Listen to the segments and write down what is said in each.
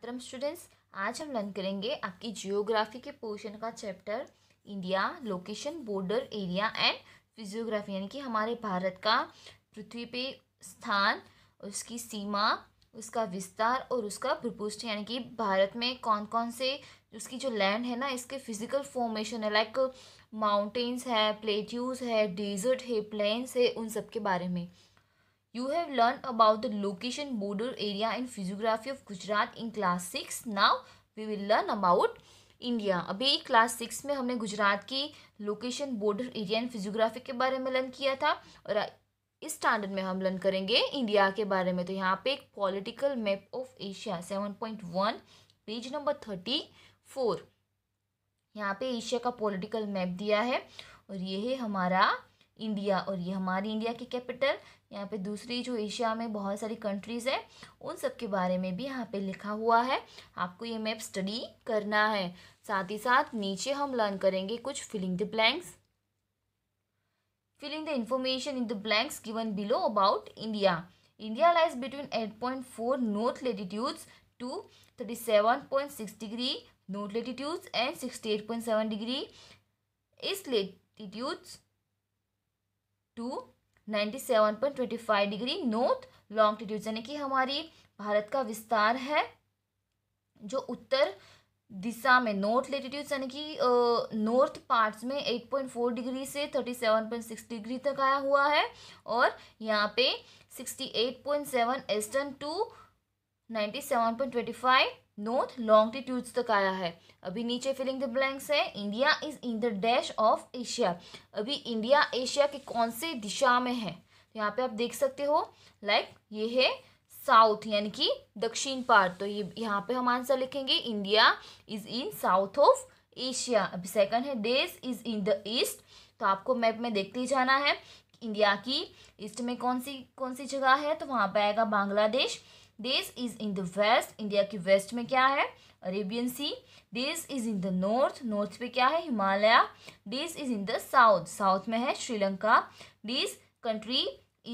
मोहतरम स्टूडेंट्स आज हम लर्न करेंगे आपकी जियोग्राफी के पोर्शन का chapter India location border area and physiography यानी कि हमारे भारत का पृथ्वी पे स्थान उसकी सीमा उसका विस्तार और उसका भूपुष्ठ यानी कि भारत में कौन कौन से उसकी जो लैंड है ना इसके फिजिकल फॉर्मेशन है लाइक माउंटेन्स है प्लेट्यूज़ है डेजर्ट है प्लेन्स है उन सब के बारे में You have learned about the location, border area and physiography of Gujarat in class six Now we will learn about India अभी क्लास सिक्स में हमने गुजरात की location border area and physiography के बारे में लर्न किया था और इस स्टैंडर्ड में हम लर्न करेंगे इंडिया के बारे में तो यहाँ पे एक political map of Asia seven point one page number thirty four यहाँ पे एशिया का पॉलिटिकल मैप दिया है और ये है हमारा इंडिया और ये हमारी इंडिया की कैपिटल यहाँ पे दूसरी जो एशिया में बहुत सारी कंट्रीज़ है उन सब के बारे में भी यहाँ पे लिखा हुआ है आपको ये मैप स्टडी करना है साथ ही साथ नीचे हम लर्न करेंगे कुछ filling the blanks filling the information in the blanks given below about India India lies between eight point four north latitudes to thirty seven point six degree north latitudes and sixty eight point seven degree east latitudes to 97.25 degree north longitude यानी कि हमारी भारत का विस्तार है जो उत्तर दिशा में north latitude यानी कि नॉर्थ पार्ट्स में 8.4 डिग्री से 37.6 डिग्री तक आया हुआ है और यहाँ पे 68.7 एस्टर्न टू 97.25 नॉर्थ लॉन्गिट्यूड्स तक आया है अभी नीचे फिलिंग द ब्लैंक्स है India is in the dash of Asia अभी इंडिया एशिया के कौन से दिशा में है तो यहाँ पे आप देख सकते हो लाइक like, ये है साउथ यानी कि दक्षिण पार्ट तो ये यहाँ पे हम आंसर लिखेंगे India is in south of Asia अभी सेकंड है देश इज इन द ईस्ट तो आपको मैप में देखते ही जाना है इंडिया की ईस्ट में कौन सी कौन सी जगह है तो वहाँ पे आएगा Bangladesh this is in the west India के वेस्ट में क्या है Arabian sea this is in the north north पे क्या है Himalaya this is in the south south में है Sri Lanka this country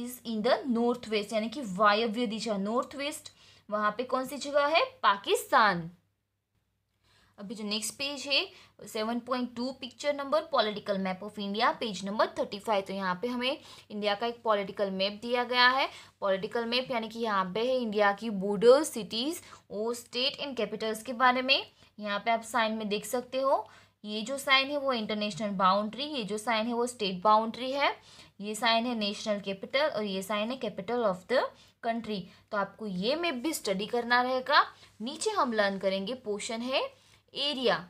is in the north west यानी कि वायव्य दिशा नॉर्थ वेस्ट वहाँ पे कौन सी जगह है पाकिस्तान अभी जो नेक्स्ट पेज है seven point two picture number political map of India page number thirty five तो यहाँ पे हमें इंडिया का एक पॉलिटिकल मैप दिया गया है पॉलिटिकल मैप यानी कि यहाँ पे है इंडिया की बॉर्डर सिटीज़ और स्टेट एंड कैपिटल्स के बारे में यहाँ पे आप साइन में देख सकते हो ये जो साइन है वो इंटरनेशनल बाउंड्री ये जो साइन है वो स्टेट बाउंड्री है ये साइन है नेशनल कैपिटल और ये साइन है कैपिटल ऑफ द कंट्री तो आपको ये मैप भी स्टडी करना रहेगा नीचे हम लर्न करेंगे पोर्शन है एरिया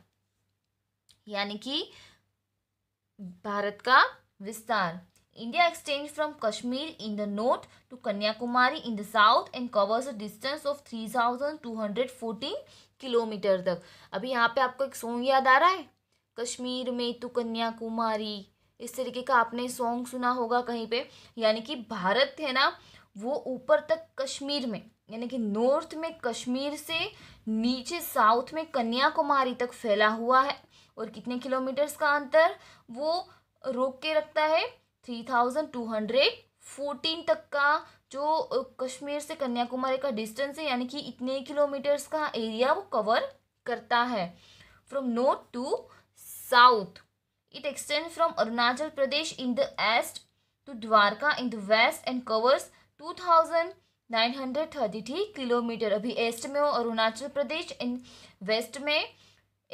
यानी कि भारत का विस्तार India from Kashmir in the north to Kanyakumari in the south and covers a distance of three thousand two hundred fourteen kilometre तक अभी यहाँ पे आपको एक सॉन्ग याद आ रहा है कश्मीर में तो कन्याकुमारी इस तरीके का आपने सॉन्ग सुना होगा कहीं पे यानी कि भारत है ना वो ऊपर तक कश्मीर में यानी कि नॉर्थ में कश्मीर से नीचे साउथ में कन्याकुमारी तक फैला हुआ है और कितने किलोमीटर्स का अंतर वो रोक के रखता है three thousand two hundred fourteen तक का जो कश्मीर से कन्याकुमारी का डिस्टेंस है यानी कि इतने किलोमीटर्स का एरिया वो कवर करता है from north to south it extend from Arunachal Pradesh in the east to Dwarka in the west and covers two thousand nine hundred thirty three kilometre अभी ईस्ट में हो अरुणाचल प्रदेश इन वेस्ट में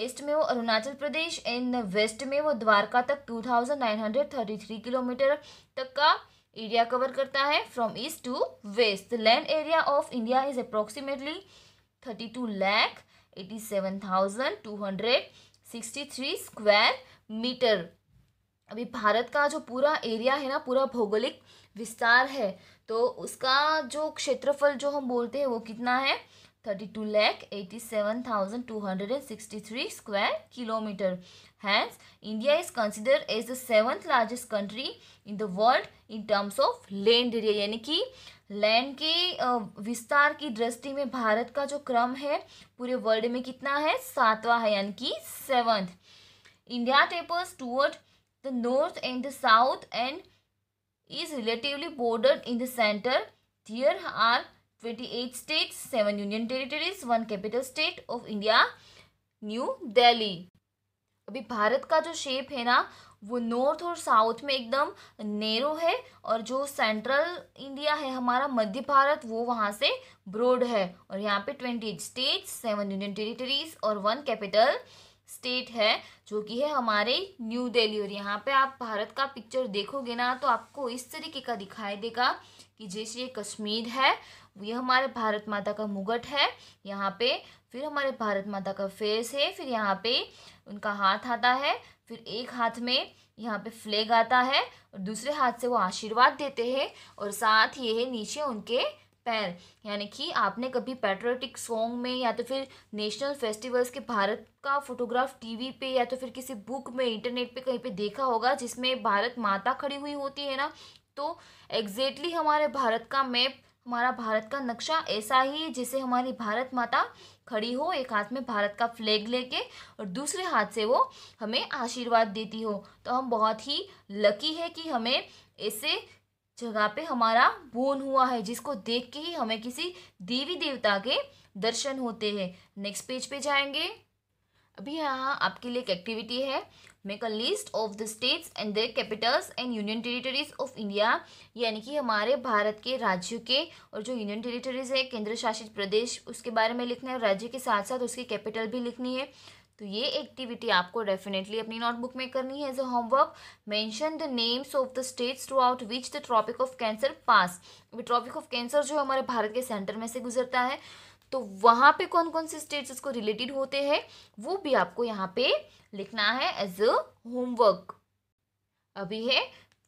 ईस्ट में वो अरुणाचल प्रदेश इन वेस्ट में वो द्वारका तक two thousand nine hundred thirty three kilometre तक का एरिया कवर करता है from east to west the land area of India is approximately thirty two lakh eighty seven thousand two hundred sixty three square metre अभी भारत का जो पूरा area है ना पूरा भौगोलिक विस्तार है तो उसका जो क्षेत्रफल जो हम बोलते हैं वो कितना है thirty two lakh eighty seven thousand two hundred and sixty three square kilometre hence India is consider as the seventh largest country in the world in terms of land area यानी कि लैंड के विस्तार की दृष्टि में भारत का जो क्रम है पूरे वर्ल्ड में कितना है सातवां है यानी कि seventh India tapers toward the north and the south and is relatively bordered in the center. There are 28 states, seven union territories, one capital state of India, new Delhi अभी भारत का जो शेप है ना वो नॉर्थ और साउथ में एकदम narrow है और जो सेंट्रल इंडिया है हमारा मध्य भारत वो वहाँ से ब्रॉड है और यहाँ पे twenty eight state seven union territories और वन कैपिटल स्टेट है जो कि है हमारे न्यू दिल्ली और यहाँ पे आप भारत का पिक्चर देखोगे ना तो आपको इस तरीके का दिखाई देगा कि जैसे ये कश्मीर है ये हमारे भारत माता का मुगट है यहाँ पे फिर हमारे भारत माता का फेस है फिर यहाँ पे उनका हाथ आता है फिर एक हाथ में यहाँ पे फ्लैग आता है और दूसरे हाथ से वो आशीर्वाद देते हैं और साथ ये है नीचे उनके पैर यानी कि आपने कभी पैट्रियोटिक सॉन्ग में या तो फिर नेशनल फेस्टिवल्स के भारत का फोटोग्राफ टीवी पे या तो फिर किसी बुक में इंटरनेट पे कहीं पे देखा होगा जिसमें भारत माता खड़ी हुई होती है ना तो एग्जैक्टली हमारे भारत का मैप हमारा भारत का नक्शा ऐसा ही है जिसे हमारी भारत माता खड़ी हो एक हाथ में भारत का फ्लैग लेके और दूसरे हाथ से वो हमें आशीर्वाद देती हो तो हम बहुत ही लकी है कि हमें ऐसे जगह पे हमारा बोन हुआ है जिसको देख के ही हमें किसी देवी देवता के दर्शन होते हैं नेक्स्ट पेज पे जाएंगे अभी यहाँ आपके लिए एक एक्टिविटी है make a list of the states and the capitals and union territories of India यानी कि हमारे भारत के राज्यों के और जो यूनियन टेरिटरीज है केंद्र शासित प्रदेश उसके बारे में लिखना है राज्य के साथ साथ उसकी कैपिटल भी लिखनी है तो ये एक्टिविटी आपको डेफिनेटली अपनी नोटबुक में करनी है as a homework mention the names of the states throughout which the tropic of cancer pass अभी ट्रॉपिक ऑफ कैंसर जो हमारे भारत के सेंटर में से गुजरता है तो वहाँ पे कौन कौन से स्टेट्स इसको रिलेटेड होते हैं वो भी आपको यहाँ पे लिखना है एज अ होमवर्क अभी है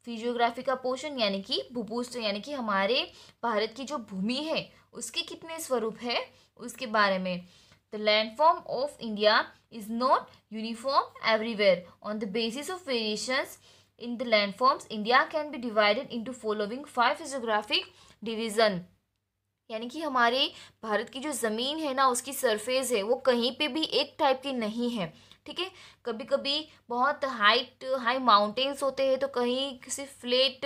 फिजियोग्राफी का पोर्शन यानी कि भूपुष्ठ यानी कि हमारे भारत की जो भूमि है उसके कितने स्वरूप है उसके बारे में The landform of India is not uniform everywhere. On the basis of variations in the landforms, India can be divided into following five physiographic division. यानी कि हमारे भारत की जो ज़मीन है ना उसकी सरफेस है वो कहीं पे भी एक टाइप की नहीं है ठीक है कभी कभी बहुत हाइट हाई माउंटेन्स होते हैं तो कहीं किसी फ्लेट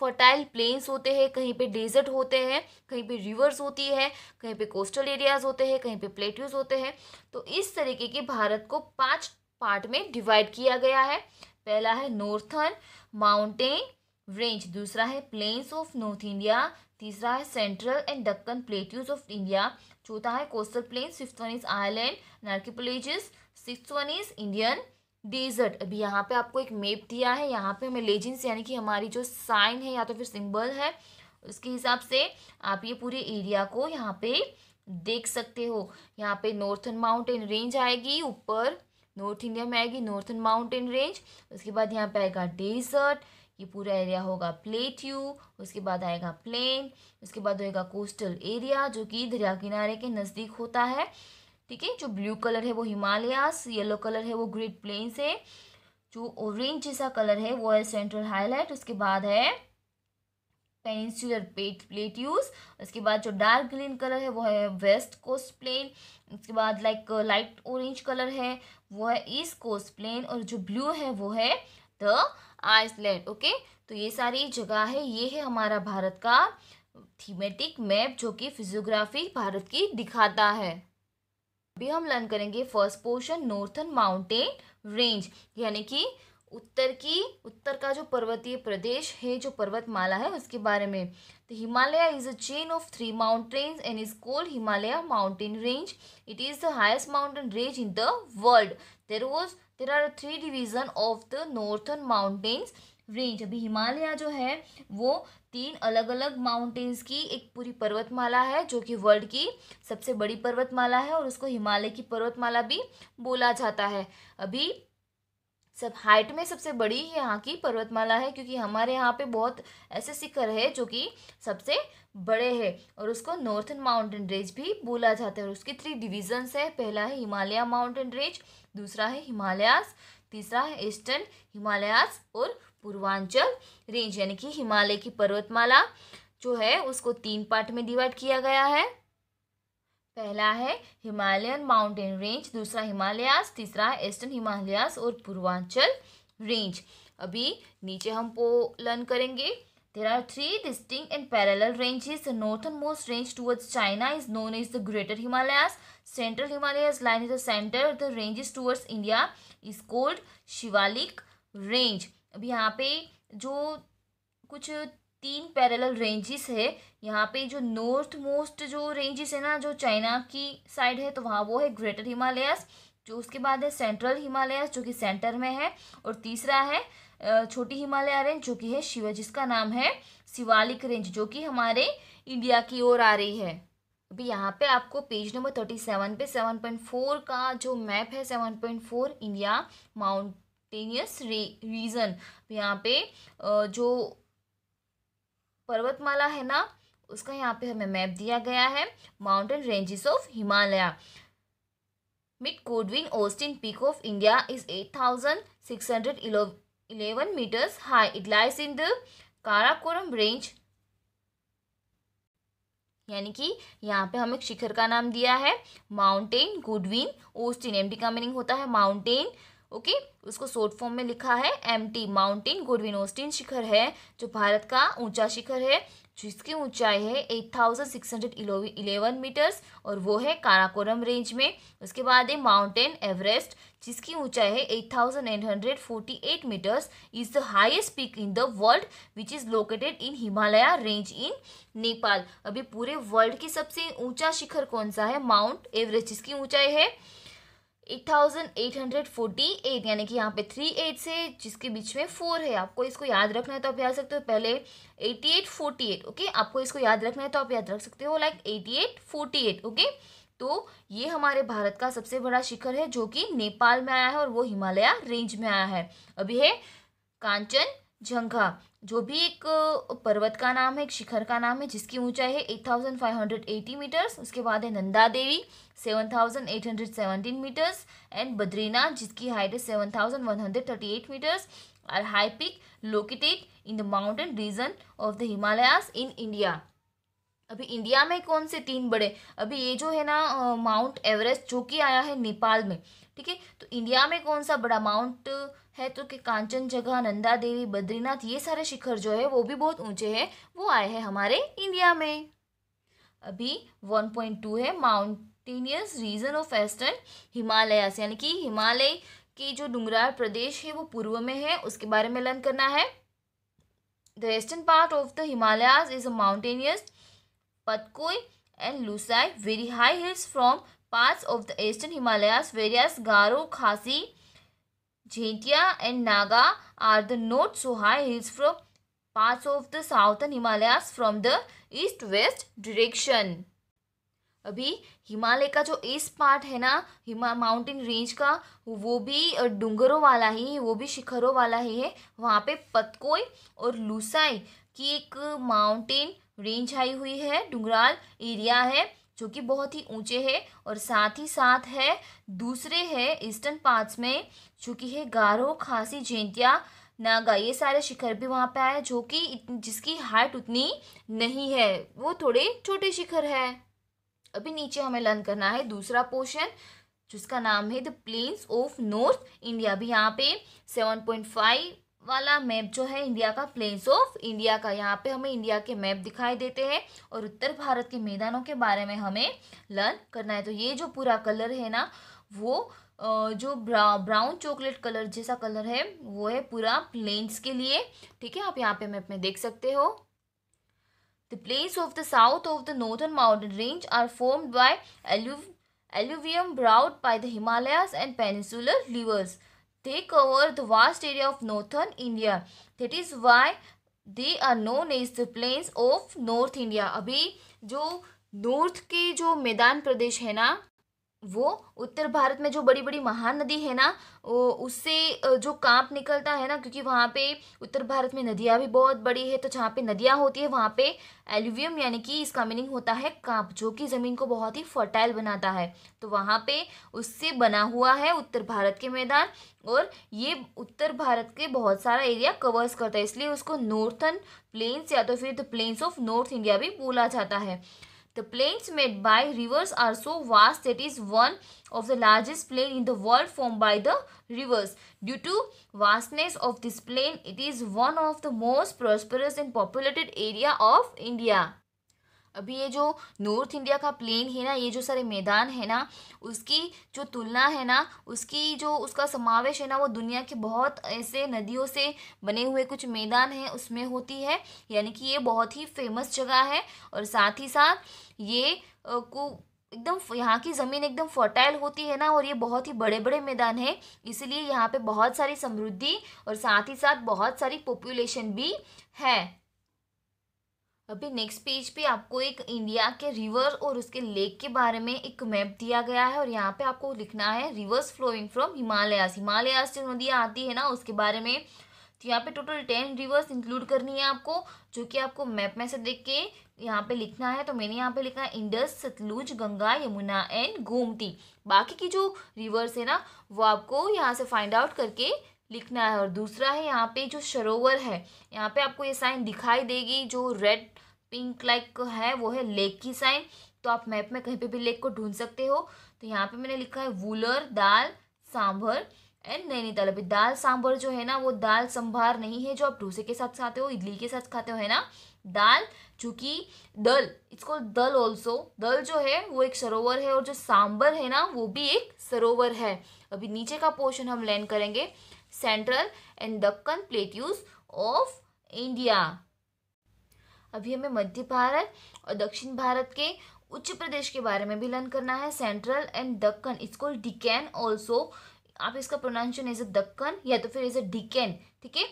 फर्टाइल प्लेन्स होते हैं कहीं पे डेजर्ट होते हैं कहीं पे रिवर्स होती है कहीं पे कोस्टल एरियाज होते हैं कहीं पे प्लेट्यूज होते हैं तो इस तरीके के भारत को पांच पार्ट में डिवाइड किया गया है पहला है नॉर्थन माउंटेन रेंज दूसरा है प्लेन्स ऑफ नॉर्थ इंडिया तीसरा है central and Deccan plateaus of India चौथा है coastal plains fifth one is island archipelagos six one is Indian desert अभी यहाँ पे आपको एक मेप दिया है यहाँ पे हमें लेजेंस यानी कि हमारी जो साइन है या तो फिर सिंबल है उसके हिसाब से आप ये पूरे एरिया को यहाँ पे देख सकते हो यहाँ पे नॉर्थन माउंटेन रेंज आएगी ऊपर नॉर्थ इंडिया में आएगी नॉर्थन माउंटेन रेंज उसके बाद यहाँ पे आएगा डेजर्ट ये पूरा एरिया होगा प्लेट्यू उसके बाद आएगा प्लेन उसके बाद होएगा कोस्टल एरिया जो कि दरिया किनारे के नज़दीक होता है ठीक है जो ब्लू कलर है वो हिमालयास येलो कलर है वो ग्रेट प्लेन्स है जो ऑरेंज जैसा कलर है वो है सेंट्रल हाईलाइट उसके बाद है पेट प्लेट प्लेट्यूज उसके बाद जो डार्क ग्रीन कलर है वो है वेस्ट कोस्ट प्लेन उसके बाद लाइक लाइट ऑरेंज कलर है वो है ईस्ट कोस्ट प्लेन और जो ब्लू है वो है द आइसलैंड ओके तो ये सारी जगह है ये है हमारा भारत का थीमेटिक मैप जो कि फिजियोग्राफी भारत की दिखाता है अभी हम लर्न करेंगे first portion northern mountain range यानी कि उत्तर की उत्तर का जो पर्वतीय प्रदेश है जो पर्वतमाला है उसके बारे में तो Himalaya is a chain of three mountains and is called Himalaya mountain range it is the highest mountain range in the world there was there are three division of the northern mountains range अभी हिमालय जो है वो तीन अलग अलग mountains की एक पूरी पर्वतमाला है जो कि वर्ल्ड की सबसे बड़ी पर्वतमाला है और उसको हिमालय की पर्वतमाला भी बोला जाता है अभी सब हाइट में सबसे बड़ी यहाँ की पर्वतमाला है क्योंकि हमारे यहाँ पे बहुत ऐसे शिखर है जो कि सबसे बड़े हैं और उसको नॉर्थन माउंटेन रेंज भी बोला जाता है और उसके थ्री डिविजन्स है पहला है हिमालय माउंटेन रेंज दूसरा है हिमालयास तीसरा है ईस्टर्न हिमालयास और पूर्वांचल रेंज यानी कि हिमालय की पर्वतमाला जो है उसको तीन पार्ट में डिवाइड किया गया है पहला है हिमालयन माउंटेन रेंज दूसरा हिमालयास तीसरा है ईस्टर्न हिमालयास और पूर्वांचल रेंज अभी नीचे हम पोलन करेंगे there are three distinct and parallel parallel ranges northern most range towards China is known is the greater Himalayas central Himalayas lying is the centre the ranges towards India is called Shivalik range अब यहाँ पे जो कुछ तीन पैरेलल रेंजेस है यहाँ पे जो नॉर्थ मोस्ट जो रेंजेस है ना जो चाइना की साइड है तो वहाँ वो है ग्रेटर हिमालयस जो उसके बाद है सेंट्रल हिमालयस जो कि सेंटर में है और तीसरा है छोटी हिमालय रेंज जो कि है शिवा जिसका नाम है शिवालिक रेंज जो कि हमारे इंडिया की ओर आ रही है अभी यहाँ पे आपको पेज नंबर थर्टी सेवन पे सेवन पॉइंट फोर का जो मैप है seven point four India mount रे रीजन तो यहाँ पे जो पर्वतमाला है ना उसका यहाँ पे हमें मैप दिया गया है mountain ranges of Himalaya mount Godwin Austen peak of India is eight thousand six hundred eleven metres high it lies in the Karakoram range यानी कि यहाँ पे हमें शिखर का नाम दिया है mountain Godwin Austen M D का मीनिंग होता है माउंटेन ओके उसको शोर्ट फॉर्म में लिखा है एम टी माउंटेन गुरविनोस्टीन शिखर है जो भारत का ऊंचा शिखर है जिसकी ऊंचाई है eight thousand six hundred eleven metres और वो है काराकोरम रेंज में उसके बाद है माउंटेन एवरेस्ट जिसकी ऊंचाई है eight thousand hundred forty eight metres is the highest peak in the world which is located in Himalaya range in Nepal अभी पूरे वर्ल्ड की सबसे ऊंचा शिखर कौन सा है माउंट एवरेस्ट जिसकी ऊंचाई है 8,848 यानी कि यहाँ पे थ्री एट से जिसके बीच में फोर है आपको इसको याद रखना है तो आप याद सकते हो पहले 8848 ओके आपको इसको याद रखना है तो आप याद रख सकते हो लाइक 8848 ओके तो ये हमारे भारत का सबसे बड़ा शिखर है जो कि नेपाल में आया है और वो हिमालय रेंज में आया है अभी है कांचन झंघा जो भी एक पर्वत का नाम है एक शिखर का नाम है जिसकी ऊंचाई है 8,580 मीटर्स उसके बाद है नंदा देवी 7,817 मीटर्स एंड बद्रीनाथ जिसकी हाइट है 7,138 मीटर्स और high peak located in the mountain region of the Himalayas in India अभी इंडिया में कौन से तीन बड़े अभी ये जो है ना माउंट एवरेस्ट जो कि आया है नेपाल में ठीक है तो इंडिया में कौन सा बड़ा माउंट है तो कि जगह नंदा देवी बद्रीनाथ ये सारे शिखर जो है वो भी बहुत ऊंचे हैं वो आए हैं हमारे इंडिया में अभी वन पॉइंट टू है mountainous region of western Himalayas यानी कि हिमालय की जो डुंगरार प्रदेश है वो पूर्व में है उसके बारे में लर्न करना है the western part of the Himalayas is a mountainous Patkoi and Lusai, very high hills from parts of the eastern Himalayas, whereas Garo, Khasi, Jhentia and Naga are the not so high hills from parts of the southern Himalayas from the east-west direction. अभी हिमालय का जो east part है ना हिमा mountain range का वो भी डूंगरों वाला ही है वो भी शिखरों वाला ही है वहाँ पे पतकोई और लूसाई की एक माउंटेन रेंज आई हुई है डुंगराल एरिया है जो कि बहुत ही ऊंचे है और साथ ही साथ है दूसरे है ईस्टर्न पार्ट्स में जो कि है गारो खासी जेंतिया नागा ये सारे शिखर भी वहाँ पे आए जो कि जिसकी हाइट उतनी नहीं है वो थोड़े छोटे शिखर है अभी नीचे हमें लर्न करना है दूसरा पोर्शन जिसका नाम है the plains of north India भी यहाँ पे सेवन पॉइंट फाइव वाला मैप जो है इंडिया का प्लेन्स ऑफ इंडिया का यहाँ पे हमें इंडिया के मैप दिखाई देते हैं और उत्तर भारत के मैदानों के बारे में हमें लर्न करना है तो ये जो पूरा कलर है ना वो जो ब्रा ब्राउन चॉकलेट कलर जैसा कलर है वो है पूरा प्लेन्स के लिए ठीक है आप यहाँ पे मैप में देख सकते हो the plains of the south of the northern mountain range are formed by alluvium brought by the Himalayas and peninsular rivers They cover the vast area of northern India. That is why they are known as the plains of North India. abhi jo north ke jo maidan pradesh hai na वो उत्तर भारत में जो बड़ी बड़ी महानदी है ना उससे जो कांप निकलता है ना क्योंकि वहाँ पे उत्तर भारत में नदियाँ भी बहुत बड़ी है तो जहाँ पे नदियाँ होती है वहाँ पे एल्यूवियम यानी कि इसका मीनिंग होता है कांप जो कि ज़मीन को बहुत ही फर्टाइल बनाता है तो वहाँ पे उससे बना हुआ है उत्तर भारत के मैदान और ये उत्तर भारत के बहुत सारा एरिया कवर्स करता है इसलिए उसको नॉर्थन प्लेन्स या तो फिर the plains of north India भी बोला जाता है The plains made by rivers are so vast that is one of the largest plain in the world formed by the rivers. Due to vastness of this plain, it is one of the most prosperous and populated area of India. अभी ये जो north India का plane है ना ये जो सारे मैदान है ना उसकी जो तुलना है ना उसकी जो उसका समावेश है ना वो दुनिया के बहुत ऐसे नदियों से बने हुए कुछ मैदान हैं उसमें होती है यानी कि ये बहुत ही फेमस जगह है और साथ ही साथ ये को एकदम यहाँ की ज़मीन एकदम फर्टाइल होती है ना और ये बहुत ही बड़े बड़े मैदान हैं इसलिए यहाँ पर बहुत सारी समृद्धि और साथ ही साथ बहुत सारी पॉपुलेशन भी है अभी नेक्स्ट पेज पे आपको एक इंडिया के रिवर और उसके लेक के बारे में एक मैप दिया गया है और यहाँ पे आपको लिखना है rivers flowing from Himalayas Himalayas जो नदियाँ आती है ना उसके बारे में तो यहाँ पे टोटल टेन रिवर्स इंक्लूड करनी है आपको जो कि आपको मैप में से देख के यहाँ पे लिखना है तो मैंने यहाँ पे लिखा है इंडस सतलुज गंगा यमुना एंड गोमती बाकी की जो रिवर्स है ना वो आपको यहाँ से फाइंड आउट करके लिखना है और दूसरा है यहाँ पे जो सरोवर है यहाँ पे आपको ये साइन दिखाई देगी जो रेड पिंक लाइक है वो है लेक की साइन तो आप मैप में कहीं पे भी लेक को ढूंढ सकते हो तो यहाँ पे मैंने लिखा है वूलर दाल सांभर एंड नैनीताल अभी दाल सांभर जो है ना वो दाल संभार नहीं है जो आप डोसे के साथ खाते हो इडली के साथ खाते हो है ना दाल चूँकि दल इसको दल ऑल्सो दल जो है वो एक सरोवर है और जो सांभर है ना वो भी एक सरोवर है अभी नीचे का पोर्शन हम लैंड करेंगे central and Deccan plateaus of India अभी हमें मध्य भारत और दक्षिण भारत के उच्च प्रदेश के बारे में भी लर्न करना है सेंट्रल एंड दक्कन इसको डिकैन ऑल्सो आप इसका प्रोनाउंसिएशन एज ए दक्कन या तो फिर एज ए डिकेन ठीक है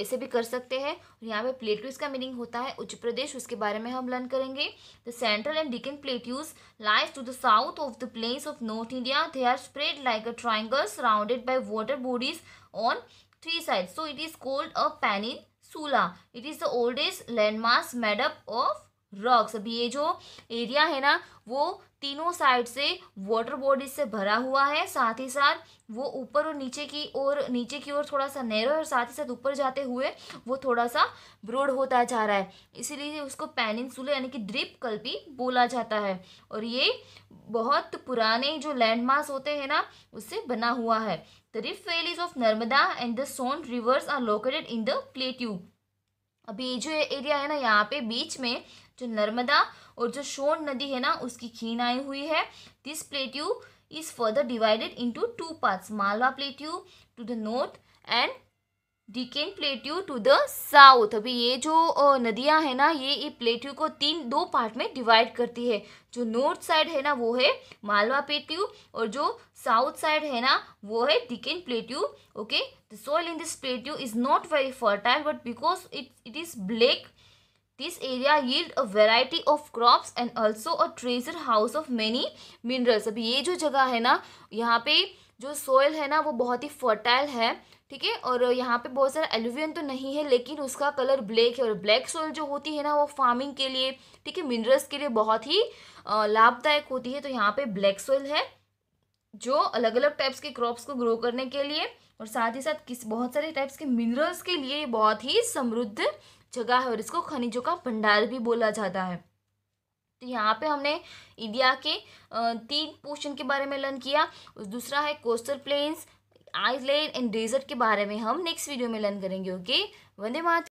ऐसे भी कर सकते हैं और यहाँ पे प्लेट्यूज का मीनिंग होता है उच्च प्रदेश उसके बारे में हम लर्न करेंगे the central and Deccan plateaus lies to the south of the plains of north India they are spread like a triangle surrounded by water bodies on three side so it is called a peninsula it is the oldest landmark made up of rocks अभी ये जो area है ना वो तीनों side से water bodies से भरा हुआ है साथ ही साथ वो ऊपर और नीचे की ओर नीचे की ओर थोड़ा सा नैरो और साथ ही साथ ऊपर जाते हुए वो थोड़ा सा ब्रोड होता जा रहा है इसीलिए उसको पेनिनसुलर यानी कि द्रीप कल भी बोला जाता है और ये बहुत पुराने जो लैंडमार्क होते हैं ना उससे बना हुआ है the rift valleys of Narmada and the Son rivers are located in the plateau अभी ये जो एरिया है ना यहाँ पे बीच में जो नर्मदा और जो शोन नदी है ना उसकी खीन आई हुई है this plateau is further divided into two parts Malwa plateau to the north and Deccan plateau to the south अभी ये जो नदियाँ है ना ये ये प्लेट्यू को तीन दो पार्ट में डिवाइड करती है जो नॉर्थ साइड है ना वो है मालवा प्लेट्यू और जो साउथ साइड है ना वो है Deccan plateau okay the soil in this plateau is not very fertile but because it it is black This area yield a variety of crops and also a treasure house of many minerals. अब ये जो जगह है ना यहाँ पे जो soil है ना वो बहुत ही फर्टाइल है ठीक है और यहाँ पे बहुत सारा एलुवियन तो नहीं है लेकिन उसका कलर ब्लैक है और ब्लैक सॉइल जो होती है ना वो फार्मिंग के लिए ठीक है मिनरल्स के लिए बहुत ही लाभदायक होती है तो यहाँ पे ब्लैक सॉइल है जो अलग अलग टाइप्स के क्रॉप्स को ग्रो करने के लिए और साथ ही साथ किस बहुत सारे टाइप्स के मिनरल्स के लिए बहुत ही समृद्ध जगह है और इसको खनिजों का भंडार भी बोला जाता है तो यहाँ पे हमने इंडिया के तीन पोर्शन के बारे में लर्न किया दूसरा है coastal plains island and desert के बारे में हम नेक्स्ट वीडियो में लर्न करेंगे ओके वंदे मात